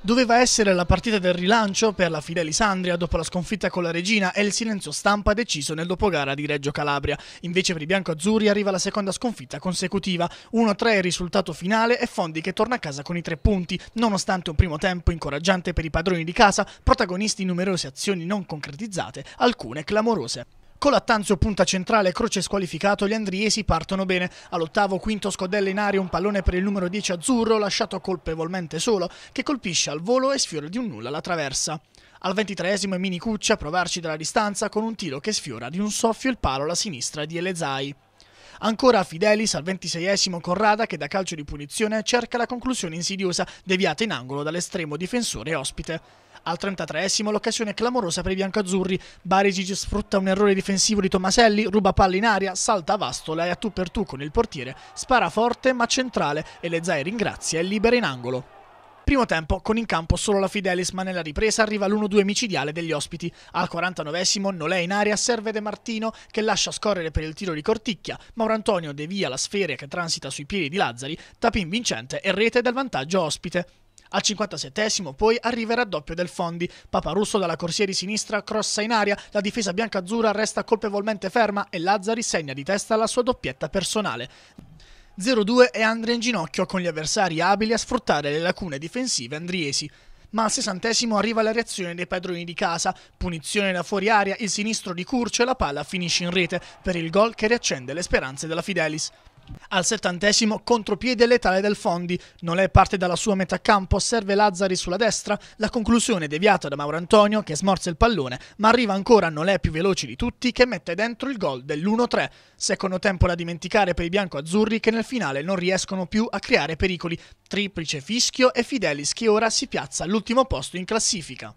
doveva essere la partita del rilancio per la Fidelisandria dopo la sconfitta con la Regina e il silenzio stampa deciso nel dopogara di Reggio Calabria. Invece per i biancoazzurri arriva la seconda sconfitta consecutiva, 1-3 il risultato finale e Fondi che torna a casa con i tre punti, nonostante un primo tempo incoraggiante per i padroni di casa, protagonisti in numerose azioni non concretizzate, alcune clamorose. Con l'attanzio punta centrale e croce squalificato, gli andriesi partono bene. All'ottavo quinto scodella in aria un pallone per il numero 10 azzurro, lasciato colpevolmente solo, che colpisce al volo e sfiora di un nulla la traversa. Al ventitreesimo è Mini Cuccia a provarci dalla distanza con un tiro che sfiora di un soffio il palo alla sinistra di Elezai. Ancora Fidelis al ventiseiesimo Corrada che da calcio di punizione cerca la conclusione insidiosa, deviata in angolo dall'estremo difensore ospite. Al 33esimo l'occasione è clamorosa per i biancoazzurri. Barisic sfrutta un errore difensivo di Tomaselli, ruba palla in aria, salta a Vastola e a tu per tu con il portiere, spara forte ma centrale e le Zaire ringrazia e libera in angolo. Primo tempo, con in campo solo la Fidelis, ma nella ripresa arriva l'1-2 micidiale degli ospiti. Al 49esimo, Nolè in aria, serve De Martino che lascia scorrere per il tiro di Corticchia. Maurantonio devia la sfera che transita sui piedi di Lazzari, Tapin vincente e rete del vantaggio ospite. Al 57 poi arriva il raddoppio del Fondi. Papa Russo dalla corsia di sinistra crossa in aria, la difesa bianca-azzurra resta colpevolmente ferma e Lazzari segna di testa la sua doppietta personale. 0-2 e Andrea in ginocchio con gli avversari abili a sfruttare le lacune difensive andriesi ma al sessantesimo arriva la reazione dei padroni di casa. Punizione da fuori aria, il sinistro di Curcio e la palla finisce in rete per il gol che riaccende le speranze della Fidelis. Al settantesimo contropiede letale del Fondi, Nolè parte dalla sua metà campo, serve Lazzari sulla destra, la conclusione è deviata da Mauro Antonio che smorza il pallone, ma arriva ancora Nolè più veloce di tutti che mette dentro il gol dell'1-3. Secondo tempo da dimenticare per i bianco-azzurri che nel finale non riescono più a creare pericoli, triplice fischio e Fidelis che ora si piazza all'ultimo posto in classifica.